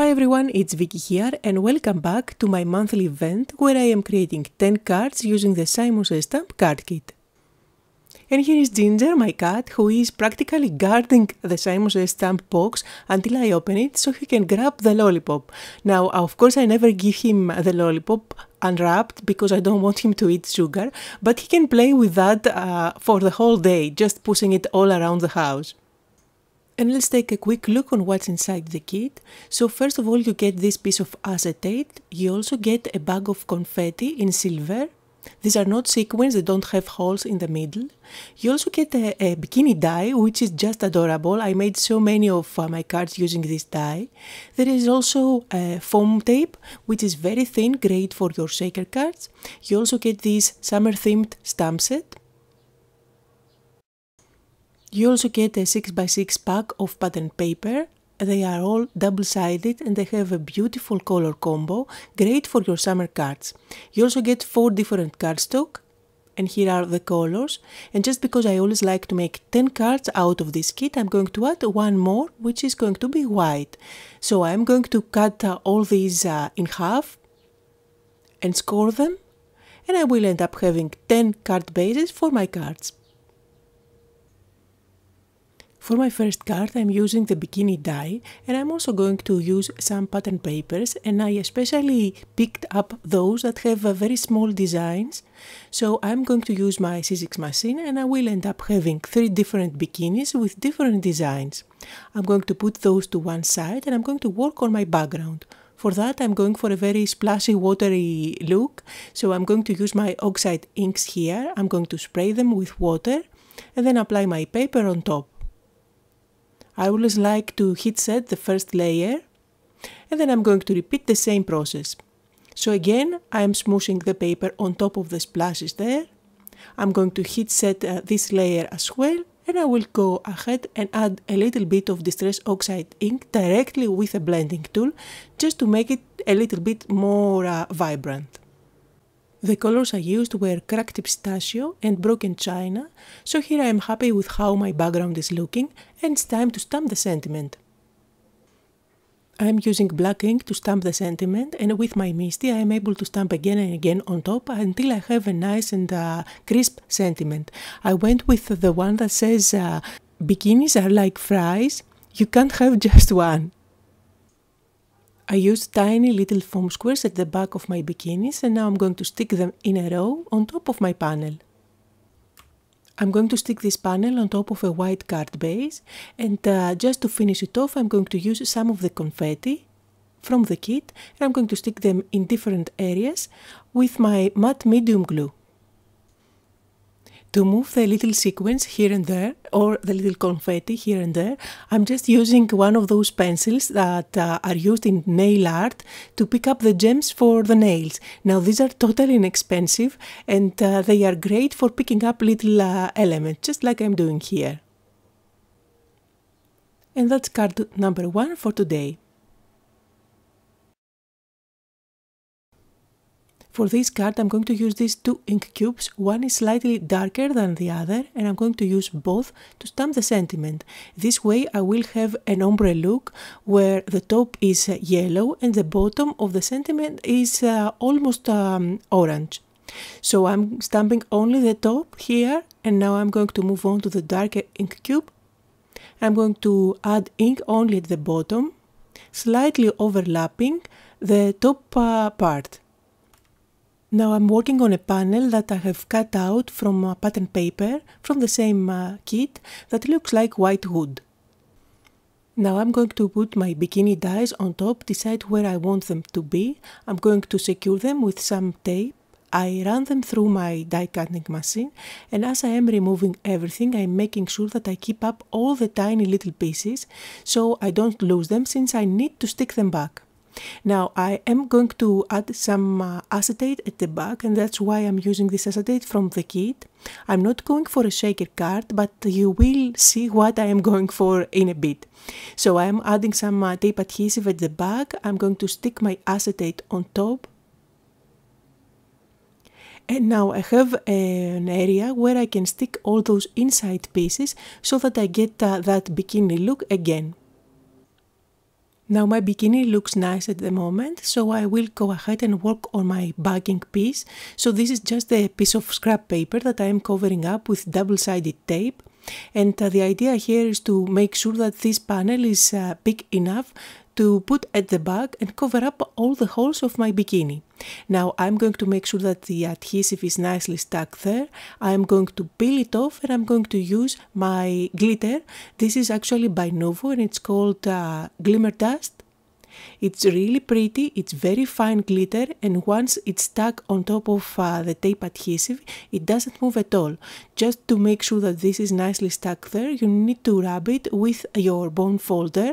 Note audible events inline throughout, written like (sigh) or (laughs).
Hi everyone, it's Vicky here and welcome back to my monthly event where I am creating 10 cards using the Simon Says Stamp card kit. And here is Ginger, my cat, who is practically guarding the Simon Says Stamp box until I open it so he can grab the lollipop. Now, of course, I never give him the lollipop unwrapped because I don't want him to eat sugar, but he can play with that uh, for the whole day, just pushing it all around the house. And let's take a quick look on what's inside the kit. So first of all you get this piece of acetate, you also get a bag of confetti in silver, these are not sequins, they don't have holes in the middle. You also get a, a bikini die, which is just adorable. I made so many of uh, my cards using this die. There is also uh, foam tape, which is very thin, great for your shaker cards. You also get this summer-themed stamp set. You also get a 6x6 pack of pattern paper. They are all double-sided and they have a beautiful color combo, great for your summer cards. You also get four different cardstock, and here are the colors. And just because I always like to make 10 cards out of this kit, I'm going to add one more, which is going to be white. So I'm going to cut uh, all these uh, in half and score them, and I will end up having 10 card bases for my cards. For my first card I'm using the bikini die and I'm also going to use some pattern papers and I especially picked up those that have uh, very small designs so I'm going to use my C6 machine and I will end up having three different bikinis with different designs. I'm going to put those to one side and I'm going to work on my background. For that I'm going for a very splashy watery look so I'm going to use my oxide inks here, I'm going to spray them with water and then apply my paper on top. I always like to heat set the first layer and then I'm going to repeat the same process. So again, I'm smoothing the paper on top of the splashes there. I'm going to heat set uh, this layer as well and I will go ahead and add a little bit of Distress Oxide ink directly with a blending tool just to make it a little bit more uh, vibrant. The colors I used were cracked pistachio and broken china, so here I am happy with how my background is looking and it's time to stamp the sentiment. I am using black ink to stamp the sentiment and with my Misty I am able to stamp again and again on top until I have a nice and uh, crisp sentiment. I went with the one that says uh, bikinis are like fries, you can't have (laughs) just one. I used tiny little foam squares at the back of my bikinis and now I'm going to stick them in a row on top of my panel. I'm going to stick this panel on top of a white card base and uh, just to finish it off I'm going to use some of the confetti from the kit and I'm going to stick them in different areas with my matte medium glue to move the little sequence here and there or the little confetti here and there. I'm just using one of those pencils that uh, are used in nail art to pick up the gems for the nails. Now these are totally inexpensive and uh, they are great for picking up little uh, elements, just like I'm doing here. And that's card number one for today. For this card, I'm going to use these two ink cubes. One is slightly darker than the other, and I'm going to use both to stamp the sentiment. This way, I will have an ombre look where the top is uh, yellow and the bottom of the sentiment is uh, almost um, orange. So I'm stamping only the top here, and now I'm going to move on to the darker ink cube. I'm going to add ink only at the bottom, slightly overlapping the top uh, part. Now I'm working on a panel that I have cut out from a pattern paper from the same uh, kit that looks like white wood. Now I'm going to put my bikini dies on top, decide where I want them to be. I'm going to secure them with some tape. I run them through my die cutting machine and as I am removing everything I'm making sure that I keep up all the tiny little pieces so I don't lose them since I need to stick them back. Now I am going to add some uh, acetate at the back and that's why I'm using this acetate from the kit. I'm not going for a shaker card but you will see what I am going for in a bit. So I am adding some uh, tape adhesive at the back. I'm going to stick my acetate on top and now I have an area where I can stick all those inside pieces so that I get uh, that bikini look again. Now my bikini looks nice at the moment, so I will go ahead and work on my bagging piece. So this is just a piece of scrap paper that I am covering up with double-sided tape. And uh, the idea here is to make sure that this panel is uh, big enough to put at the back and cover up all the holes of my bikini. Now I'm going to make sure that the adhesive is nicely stuck there. I'm going to peel it off and I'm going to use my glitter. This is actually by Novo and it's called uh, Glimmer Dust. It's really pretty, it's very fine glitter and once it's stuck on top of uh, the tape adhesive, it doesn't move at all. Just to make sure that this is nicely stuck there, you need to rub it with your bone folder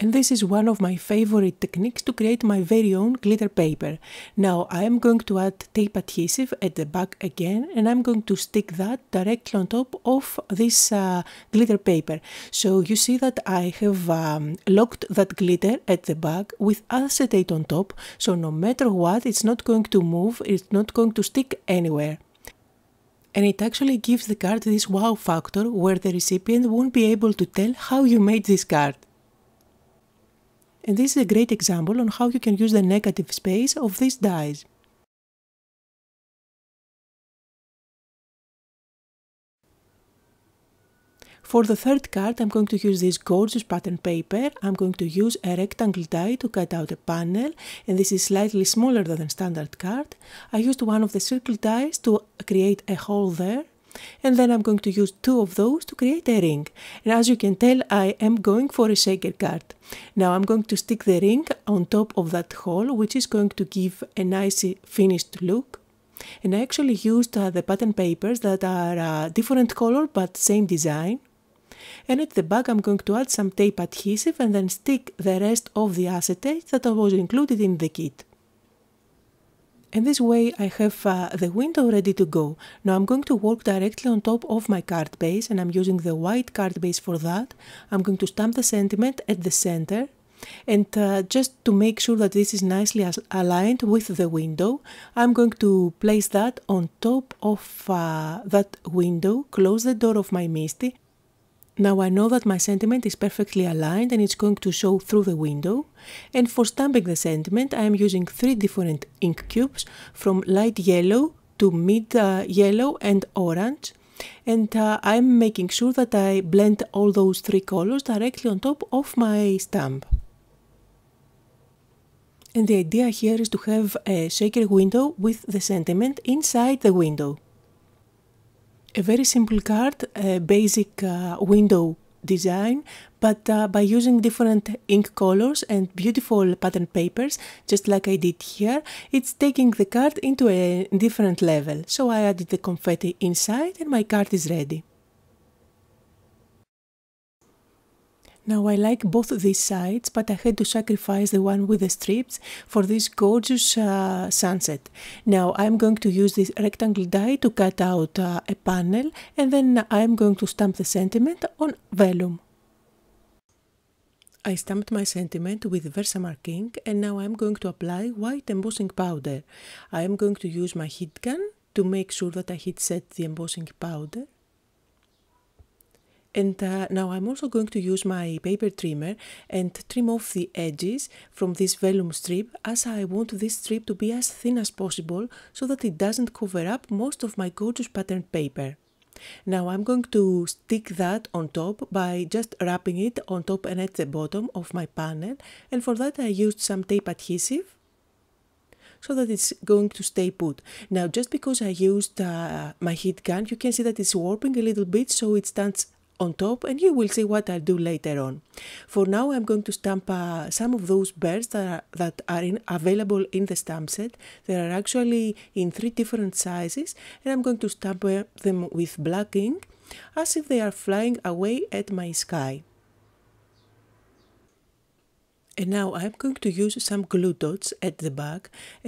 and this is one of my favorite techniques to create my very own glitter paper. Now I am going to add tape adhesive at the back again and I'm going to stick that directly on top of this uh, glitter paper. So you see that I have um, locked that glitter at the back with acetate on top so no matter what it's not going to move, it's not going to stick anywhere and it actually gives the card this wow factor where the recipient won't be able to tell how you made this card. And this is a great example on how you can use the negative space of these dies. For the third card, I'm going to use this gorgeous pattern paper. I'm going to use a rectangle die to cut out a panel, and this is slightly smaller than a standard card. I used one of the circle dies to create a hole there, and then I'm going to use two of those to create a ring and as you can tell I am going for a shaker card. Now I'm going to stick the ring on top of that hole which is going to give a nice finished look and I actually used uh, the pattern papers that are uh, different color but same design and at the back I'm going to add some tape adhesive and then stick the rest of the acetate that was included in the kit. And this way I have uh, the window ready to go. Now I'm going to work directly on top of my card base and I'm using the white card base for that. I'm going to stamp the sentiment at the center and uh, just to make sure that this is nicely aligned with the window, I'm going to place that on top of uh, that window, close the door of my Misty now I know that my sentiment is perfectly aligned and it's going to show through the window. And for stamping the sentiment, I am using three different ink cubes from light yellow to mid uh, yellow and orange. And uh, I'm making sure that I blend all those three colors directly on top of my stamp. And the idea here is to have a shaker window with the sentiment inside the window a very simple card, a basic uh, window design, but uh, by using different ink colors and beautiful pattern papers, just like I did here, it's taking the card into a different level. So I added the confetti inside and my card is ready. Now I like both these sides, but I had to sacrifice the one with the strips for this gorgeous uh, sunset. Now I'm going to use this rectangle die to cut out uh, a panel and then I'm going to stamp the sentiment on vellum. I stamped my sentiment with Versamark ink and now I'm going to apply white embossing powder. I am going to use my heat gun to make sure that I heat set the embossing powder and uh, now I'm also going to use my paper trimmer and trim off the edges from this vellum strip as I want this strip to be as thin as possible so that it doesn't cover up most of my gorgeous patterned paper. Now I'm going to stick that on top by just wrapping it on top and at the bottom of my panel and for that I used some tape adhesive so that it's going to stay put. Now just because I used uh, my heat gun you can see that it's warping a little bit so it stands on top and you will see what I'll do later on. For now I'm going to stamp uh, some of those birds that are, that are in, available in the stamp set. They are actually in three different sizes and I'm going to stamp uh, them with black ink as if they are flying away at my sky and now I'm going to use some glue dots at the back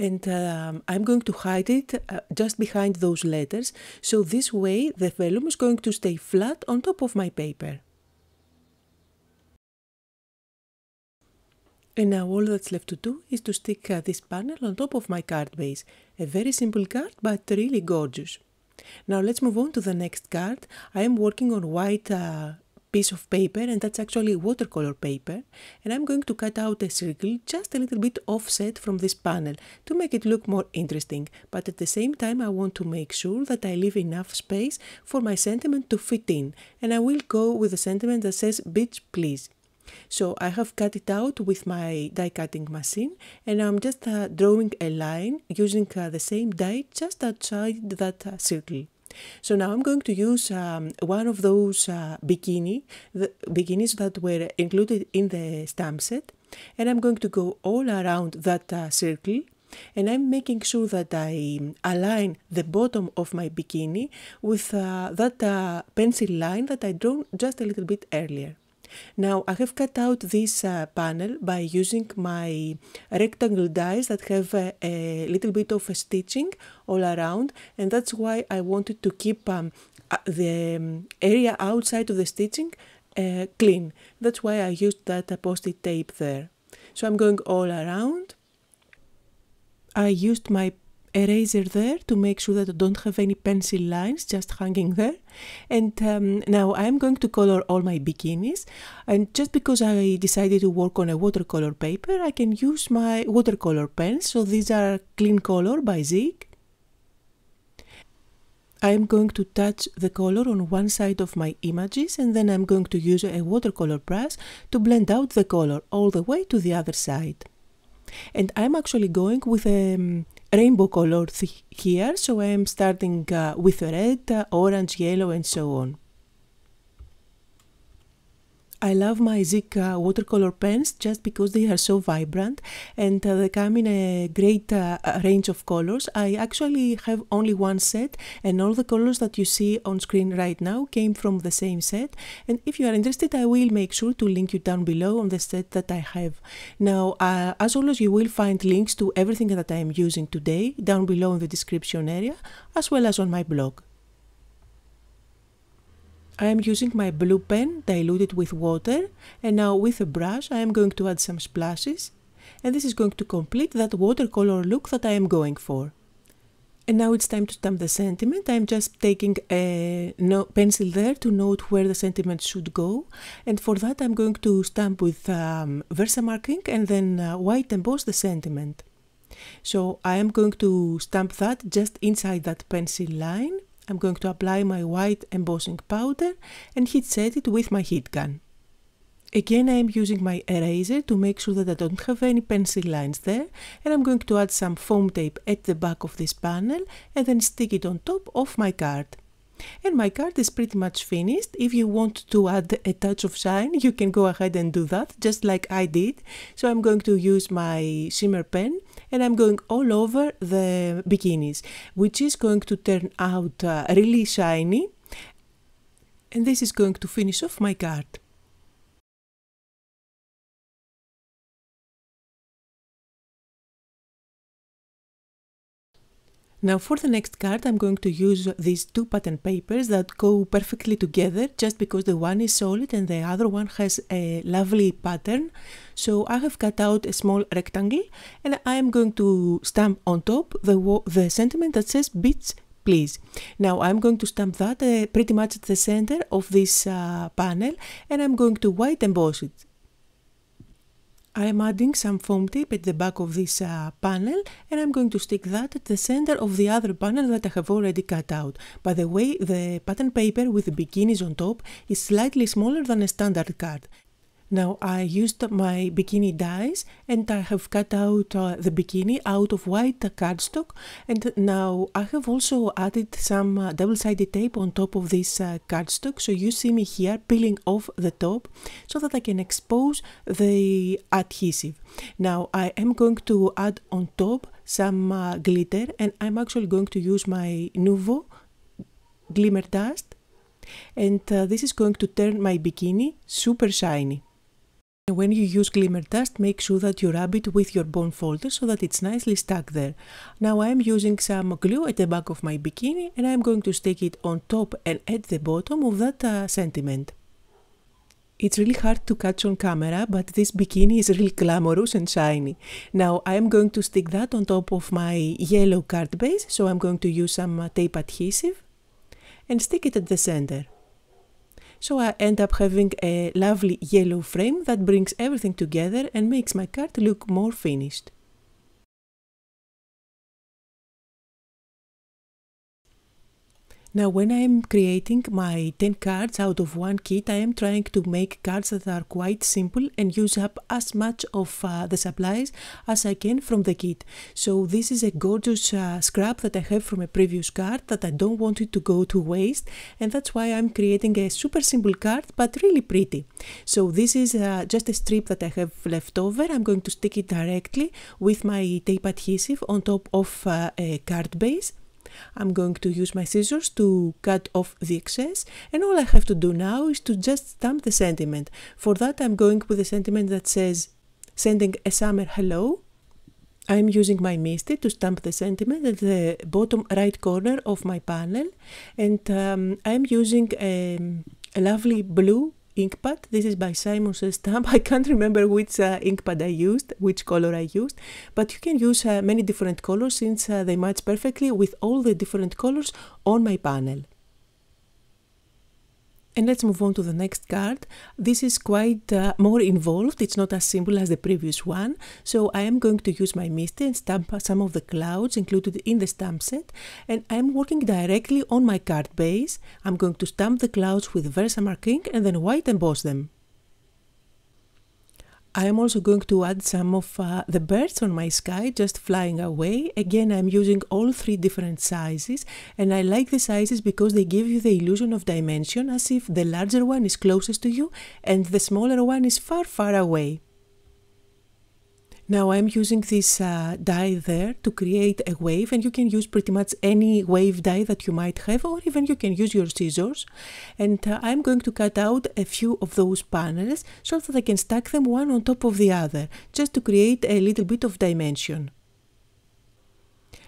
and um, I'm going to hide it uh, just behind those letters so this way the vellum is going to stay flat on top of my paper. And now all that's left to do is to stick uh, this panel on top of my card base. A very simple card but really gorgeous. Now let's move on to the next card. I am working on white uh, piece of paper and that's actually watercolor paper and I'm going to cut out a circle just a little bit offset from this panel to make it look more interesting but at the same time I want to make sure that I leave enough space for my sentiment to fit in and I will go with a sentiment that says bitch please. So I have cut it out with my die cutting machine and I'm just uh, drawing a line using uh, the same die just outside that uh, circle. So now I'm going to use um, one of those uh, bikini, the bikinis that were included in the stamp set and I'm going to go all around that uh, circle and I'm making sure that I align the bottom of my bikini with uh, that uh, pencil line that I drew just a little bit earlier. Now I have cut out this uh, panel by using my rectangle dies that have a, a little bit of a stitching all around and that's why I wanted to keep um, uh, the um, area outside of the stitching uh, clean. That's why I used that uh, post-it tape there. So I'm going all around. I used my eraser there to make sure that I don't have any pencil lines just hanging there. And um, now I'm going to color all my bikinis. And just because I decided to work on a watercolor paper, I can use my watercolor pens. So these are Clean Color by Zig. I'm going to touch the color on one side of my images and then I'm going to use a watercolor brush to blend out the color all the way to the other side. And I'm actually going with a um, rainbow colors here so I am starting uh, with red, uh, orange, yellow and so on. I love my Zika uh, watercolor pens just because they are so vibrant and uh, they come in a great uh, range of colors. I actually have only one set and all the colors that you see on screen right now came from the same set and if you are interested I will make sure to link you down below on the set that I have. Now uh, as always you will find links to everything that I am using today down below in the description area as well as on my blog. I am using my blue pen diluted with water and now with a brush I am going to add some splashes and this is going to complete that watercolor look that I am going for. And now it's time to stamp the sentiment. I'm just taking a no pencil there to note where the sentiment should go. And for that I'm going to stamp with um, Versamark ink and then uh, white emboss the sentiment. So I am going to stamp that just inside that pencil line I'm going to apply my white embossing powder and heat set it with my heat gun. Again, I am using my eraser to make sure that I don't have any pencil lines there and I'm going to add some foam tape at the back of this panel and then stick it on top of my card. And my card is pretty much finished. If you want to add a touch of shine, you can go ahead and do that, just like I did. So I'm going to use my shimmer pen and I'm going all over the bikinis, which is going to turn out uh, really shiny. And this is going to finish off my card. Now for the next card I'm going to use these two pattern papers that go perfectly together just because the one is solid and the other one has a lovely pattern so I have cut out a small rectangle and I am going to stamp on top the, the sentiment that says bits please. Now I'm going to stamp that uh, pretty much at the center of this uh, panel and I'm going to white emboss it. I am adding some foam tape at the back of this uh, panel and I'm going to stick that at the center of the other panel that I have already cut out. By the way, the pattern paper with the bikinis on top is slightly smaller than a standard card. Now I used my bikini dies and I have cut out uh, the bikini out of white cardstock and now I have also added some uh, double-sided tape on top of this uh, cardstock so you see me here peeling off the top so that I can expose the adhesive. Now I am going to add on top some uh, glitter and I'm actually going to use my Nouveau Glimmer Dust and uh, this is going to turn my bikini super shiny. And when you use glimmer dust, make sure that you rub it with your bone folder so that it's nicely stuck there. Now I'm using some glue at the back of my bikini and I'm going to stick it on top and at the bottom of that uh, sentiment. It's really hard to catch on camera, but this bikini is really glamorous and shiny. Now I'm going to stick that on top of my yellow card base, so I'm going to use some uh, tape adhesive and stick it at the center. So I end up having a lovely yellow frame that brings everything together and makes my card look more finished. Now when I am creating my 10 cards out of one kit, I am trying to make cards that are quite simple and use up as much of uh, the supplies as I can from the kit. So this is a gorgeous uh, scrap that I have from a previous card that I don't want it to go to waste and that's why I'm creating a super simple card but really pretty. So this is uh, just a strip that I have left over. I'm going to stick it directly with my tape adhesive on top of uh, a card base I'm going to use my scissors to cut off the excess and all I have to do now is to just stamp the sentiment. For that I'm going with a sentiment that says sending a summer hello. I'm using my Misty to stamp the sentiment at the bottom right corner of my panel and um, I'm using a, um, a lovely blue ink pad. This is by Simon's Stamp. (laughs) I can't remember which uh, ink pad I used, which color I used, but you can use uh, many different colors since uh, they match perfectly with all the different colors on my panel. And let's move on to the next card. This is quite uh, more involved. It's not as simple as the previous one. So I am going to use my Misty and stamp some of the clouds included in the stamp set. And I'm working directly on my card base. I'm going to stamp the clouds with Versamark ink and then white emboss them. I am also going to add some of uh, the birds on my sky just flying away. Again, I'm using all three different sizes and I like the sizes because they give you the illusion of dimension as if the larger one is closest to you and the smaller one is far, far away. Now I'm using this uh, die there to create a wave and you can use pretty much any wave die that you might have or even you can use your scissors and uh, I'm going to cut out a few of those panels so that I can stack them one on top of the other just to create a little bit of dimension.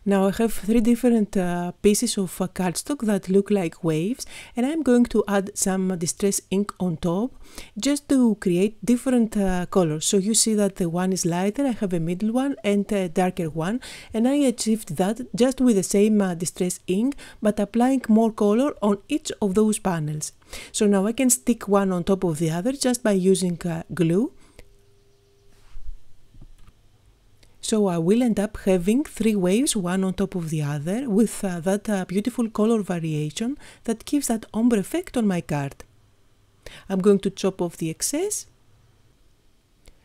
Now I have three different uh, pieces of uh, cardstock that look like waves and I'm going to add some distress ink on top just to create different uh, colors. So you see that the one is lighter, I have a middle one and a darker one and I achieved that just with the same uh, distress ink but applying more color on each of those panels. So now I can stick one on top of the other just by using uh, glue So I will end up having three waves, one on top of the other, with uh, that uh, beautiful color variation that gives that ombre effect on my card. I'm going to chop off the excess.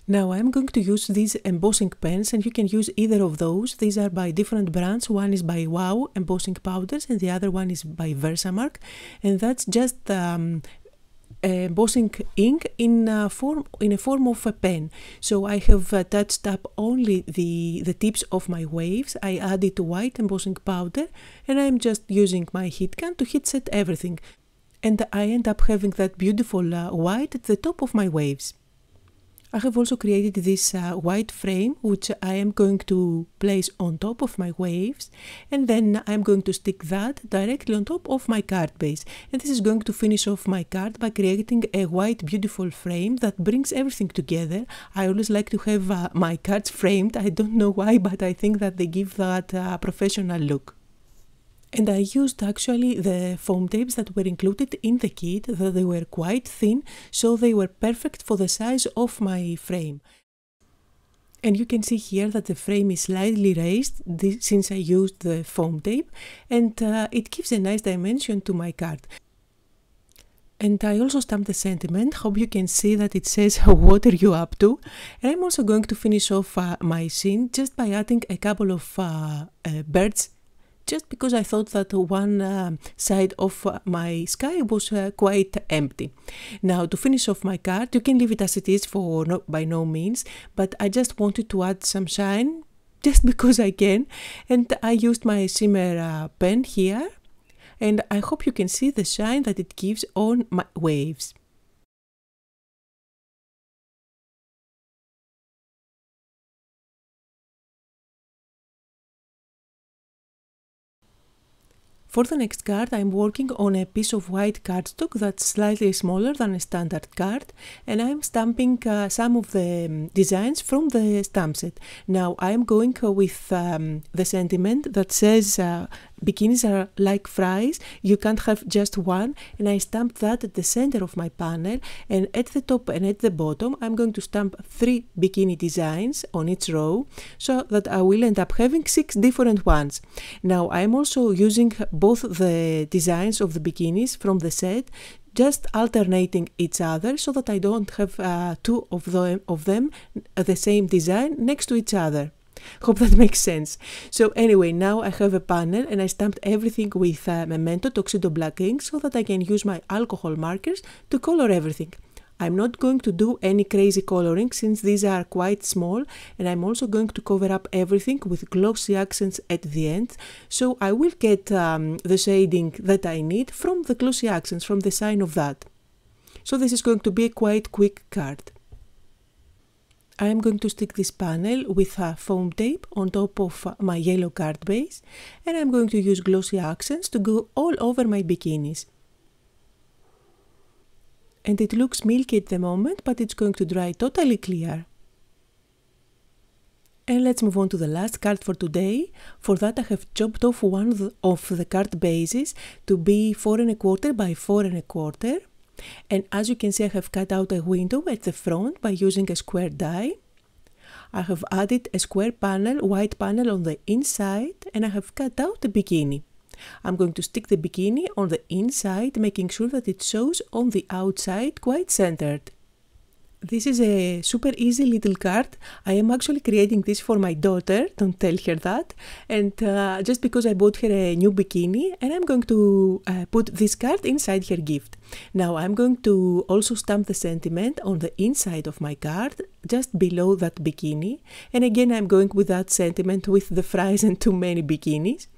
Now I'm going to use these embossing pens and you can use either of those. These are by different brands. One is by WOW embossing powders and the other one is by Versamark. And that's just um, embossing uh, ink in a uh, form in a form of a pen. So I have uh, touched up only the the tips of my waves. I added white embossing powder, and I'm just using my heat gun to heat set everything. And I end up having that beautiful uh, white at the top of my waves. I have also created this uh, white frame which I am going to place on top of my waves and then I'm going to stick that directly on top of my card base and this is going to finish off my card by creating a white beautiful frame that brings everything together. I always like to have uh, my cards framed, I don't know why but I think that they give that uh, professional look and I used actually the foam tapes that were included in the kit, that they were quite thin, so they were perfect for the size of my frame. And you can see here that the frame is slightly raised since I used the foam tape and uh, it gives a nice dimension to my card. And I also stamped the sentiment, hope you can see that it says (laughs) what are you up to. And I'm also going to finish off uh, my scene just by adding a couple of uh, uh birds just because I thought that one uh, side of my sky was uh, quite empty. Now to finish off my card, you can leave it as it is for no, by no means, but I just wanted to add some shine just (laughs) because I can and I used my shimmer uh, pen here and I hope you can see the shine that it gives on my waves. For the next card I'm working on a piece of white cardstock that's slightly smaller than a standard card and I'm stamping uh, some of the um, designs from the stamp set. Now I'm going uh, with um, the sentiment that says uh, bikinis are like fries you can't have just one and i stamp that at the center of my panel and at the top and at the bottom i'm going to stamp three bikini designs on each row so that i will end up having six different ones now i'm also using both the designs of the bikinis from the set just alternating each other so that I don't have uh, two of them, of them uh, the same design next to each other. Hope that (laughs) makes sense. So anyway, now I have a panel and I stamped everything with uh, Memento Tuxedo Black ink so that I can use my alcohol markers to color everything. I'm not going to do any crazy coloring since these are quite small and I'm also going to cover up everything with glossy accents at the end so I will get um, the shading that I need from the glossy accents, from the sign of that. So this is going to be a quite quick card. I am going to stick this panel with a foam tape on top of uh, my yellow card base and I'm going to use glossy accents to go all over my bikinis. And it looks milky at the moment, but it's going to dry totally clear. And let's move on to the last card for today. For that I have chopped off one of the card bases to be 4 and a quarter by 4 and a quarter. And as you can see, I have cut out a window at the front by using a square die. I have added a square panel, white panel on the inside, and I have cut out the bikini. I'm going to stick the bikini on the inside, making sure that it shows on the outside quite centered. This is a super easy little card. I am actually creating this for my daughter, don't tell her that. And uh, just because I bought her a new bikini and I'm going to uh, put this card inside her gift. Now I'm going to also stamp the sentiment on the inside of my card, just below that bikini. And again, I'm going with that sentiment with the fries and too many bikinis.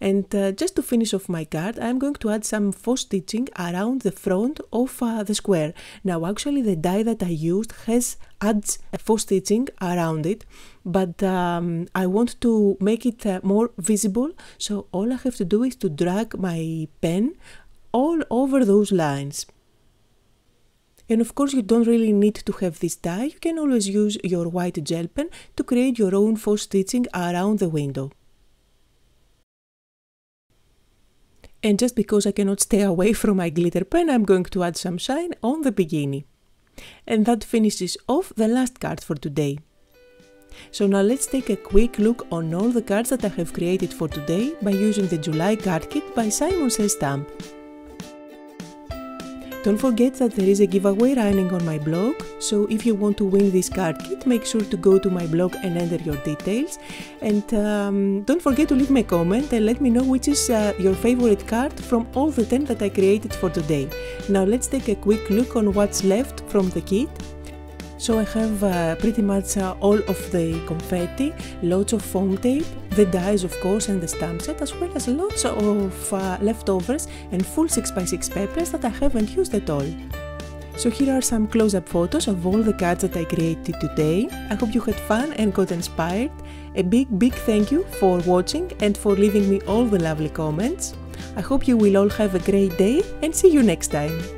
And uh, just to finish off my card, I'm going to add some faux stitching around the front of uh, the square. Now, actually, the die that I used has adds a faux stitching around it, but um, I want to make it uh, more visible. So all I have to do is to drag my pen all over those lines. And of course, you don't really need to have this die. You can always use your white gel pen to create your own faux stitching around the window. And just because I cannot stay away (laughs) from my glitter pen, I'm going to add some shine on the beginning. And that finishes off the last card for today. So now let's take a quick look on all the cards that I have created for today by using the July card kit by Simon Says Stamp. Don't forget that there is a giveaway running on my blog, so if you want to win this card kit, make sure to go to my blog and enter your details. And um, don't forget to leave me a comment and let me know which is uh, your favorite card from all the 10 that I created for today. Now let's take a quick look on what's left from the kit. So I have uh, pretty much uh, all of the confetti, lots of foam tape, the dies of course and the stamp set as well as lots of uh, leftovers and full 6x6 papers that I haven't used at all. So here are some close-up photos of all the cards that I created today. I hope you had fun and got inspired. A big, big thank you for watching and for leaving me all the lovely comments. I hope you will all have a great day and see you next time.